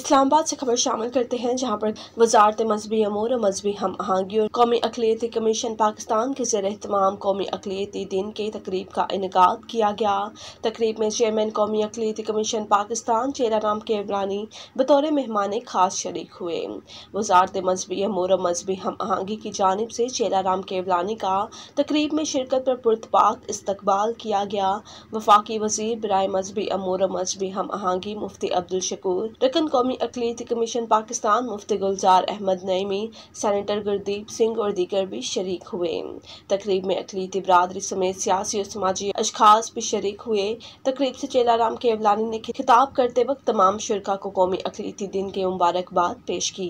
इस्लामाबाद से खबर शामिल करते हैं जहाँ पर वजारत मजहबी अमूर और मजहबी हम आहंगी और कौमी अकलीती कमीशन पाकिस्तान के जेर अहतमाम कौमी अकलीती दिन के तकरीब का इनका किया गया तकरीब में चेयरमैन कौमी अकलीती कमीशन पाकिस्तान चेरा राम केवलानी बतौर मेहमान खास शरीक हुए वजारत मजहबी अमूर और मजहबी हम आहंगी की जानब से चेरा राम केवलानी का तकरीब में शिरकत पर पुरतपाक इस्तबाल किया गया वफाकी वजीर बरए मजहबी अमूर और मजहबी हम आहंगी मुफ्ती अब्दुल शकूर रकन कौमी कौमी अकलीति कमीशन पाकिस्तान मुफ्ती गुलजार अहमद नईमी सैनिटर गुरदीप सिंह और दीगर भी शरीक हुए तकरीब में अकलीति बरदरी समेत सियासी और समाजी अशखास भी शरीक हुए तकरीब से चेला राम के अवलानी ने खिताब करते वक्त तमाम शुरा को कौमी अकलीति दिन के मुबारकबाद पेश की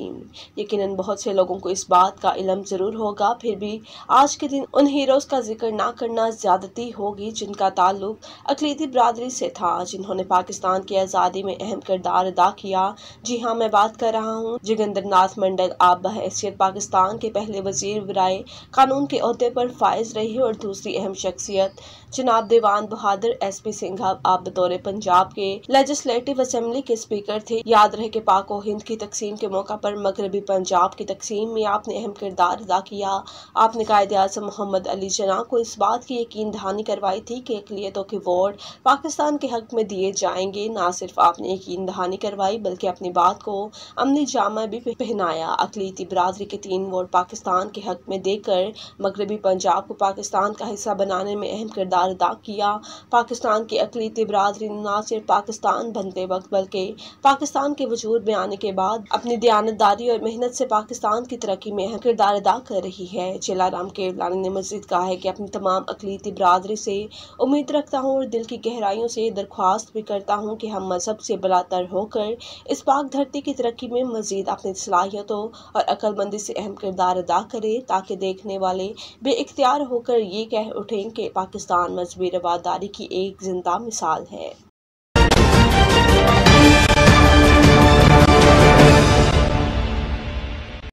यकीन बहुत से लोगों को इस बात का इलम ज़रूर होगा फिर भी आज के दिन उन हीरोज़ का जिक्र ना करना ज्यादती होगी जिनका ताल्लुक अकलीति बरदरी से था जिन्होंने पाकिस्तान की आज़ादी में अहम किरदार अदा किया जी हाँ मैं बात कर रहा हूँ जोगेंद्र नाथ मंडल आप बहसीत पाकिस्तान के पहले वजीर बराए कानून के अहदे पर फायज रही और दूसरी अहम शख्सियत जनाब दीवान बहादुर एस पी सिंह आप बतौर पंजाब के लेजिस्लेटिव असम्बली के स्पीकर थे याद रहे कि पाक और हिंद की तकसीम के मौका पर मगरबी पंजाब की तकसीम में आपने अहम किरदार अदा किया आपने कायद अजम मोहम्मद अली जना को इस बात की यकीन दहानी करवाई थी कि अकलीतों के वोट पाकिस्तान के हक में दिए जाएंगे ना सिर्फ आपने यकीन दहानी करवाई बल्कि अपनी बात को अमली जामा भी पहनाया अकलीती बरदरी के तीन वोट पाकिस्तान के हक में देकर मगरबी पंजाब को पाकिस्तान का हिस्सा बनाने में अहम किरदार अदा किया पाकिस्तान की अकलीती बरदरी न सिर्फ पाकिस्तान बनते वक्त बल्कि पाकिस्तान के वजूद में आने के बाद अपनी दयानतदारी और मेहनत से पाकिस्तान की तरक्की में अहम किरदार अदा कर रही है चेला राम केवलानी ने मजीद कहा है कि अपनी तमाम अकलीती बरदरी से उम्मीद रखता हूँ और दिल की गहराइयों से दरख्वास्त भी करता हूँ कि हम मजहब से बलातर होकर इस इस पाक धरती की तरक्की में मज़ीद अपनी सलाहियतों और अक्लमंदी से अहम किरदार अदा करे ताकि देखने वाले बेख्तियार होकर ये कह उठें कि पाकिस्तान मजहबी रवादारी की एक जिंदा मिसाल है